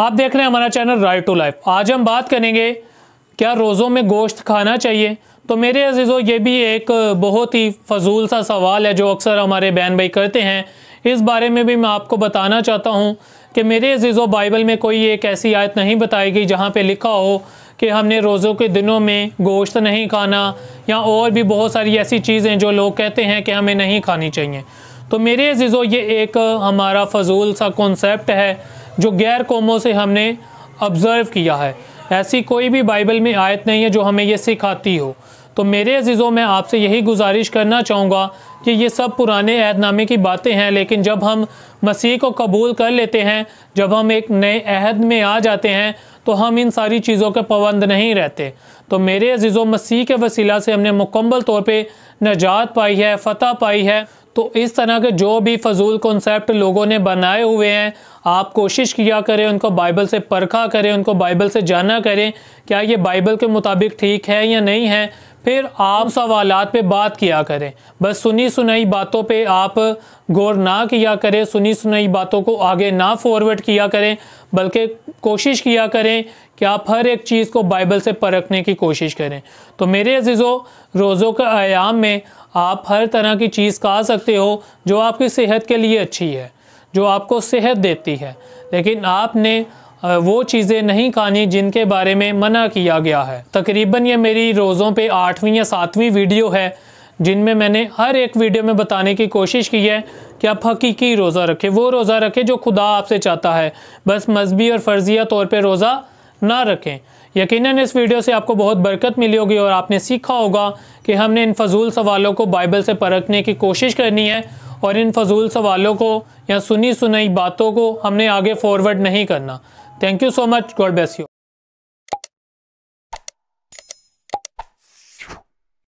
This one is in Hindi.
आप देख रहे हैं हमारा चैनल राइट टू लाइफ आज हम बात करेंगे क्या रोज़ों में गोश्त खाना चाहिए तो मेरे अजीज़ों ये भी एक बहुत ही फजूल सा सवाल है जो अक्सर हमारे बहन भाई करते हैं इस बारे में भी मैं आपको बताना चाहता हूँ कि मेरे अजीज़ों बाइबल में कोई एक ऐसी आयत नहीं बताई गई जहाँ पर लिखा हो कि हमने रोज़ों के दिनों में गोश्त नहीं खाना या और भी बहुत सारी ऐसी चीज़ें जो लोग कहते हैं कि हमें नहीं खानी चाहिए तो मेरे अजीज़ों ये एक हमारा फजूल सा कॉन्सेप्ट है जो गैर कौमों से हमने ऑब्ज़र्व किया है ऐसी कोई भी बाइबल में आयत नहीं है जो हमें ये सिखाती हो तो मेरे अजीज़ों में आपसे यही गुजारिश करना चाहूँगा कि ये सब पुराने अहदनामे की बातें हैं लेकिन जब हम मसीह को कबूल कर लेते हैं जब हम एक नए अहद में आ जाते हैं तो हम इन सारी चीज़ों के पाबंद नहीं रहते तो मेरे अजीज़ो मसीह के वसीला से हमने मुकम्मल तौर पर नजात पाई है फ़तह पाई है तो इस तरह के जो भी फजूल कॉन्सेप्ट लोगों ने बनाए हुए हैं आप कोशिश किया करें उनको बाइबल से परखा करें उनको बाइबल से जाना करें क्या ये बाइबल के मुताबिक ठीक है या नहीं है फिर आप सवाल पे बात किया करें बस सुनी सुनाई बातों पे आप गौर ना किया करें सुनी सुनाई बातों को आगे ना फॉरवर्ड किया करें बल्कि कोशिश किया करें कि आप हर एक चीज़ को बाइबल से परखने की कोशिश करें तो मेरे अजीज़ो रोज़ों के आयाम में आप हर तरह की चीज़ खा सकते हो जो आपकी सेहत के लिए अच्छी है जो आपको सेहत देती है लेकिन आपने वो चीज़ें नहीं खानी जिनके बारे में मना किया गया है तकरीबन ये मेरी रोज़ों पे आठवीं या सातवीं वीडियो है जिनमें मैंने हर एक वीडियो में बताने की कोशिश की है कि आप हकीकी रोज़ा रखें वो रोज़ा रखें जो खुदा आपसे चाहता है बस मजहबी और फ़र्जिया तौर पर रोज़ा ना रखें यकीनन इस वीडियो से आपको बहुत बरकत मिली होगी और आपने सीखा होगा कि हमने इन फजूल सवालों को बाइबल से परखने की कोशिश करनी है और इन फजूल सवालों को या सुनी सुनाई बातों को हमने आगे फॉरवर्ड नहीं करना Thank you so much. God bless you.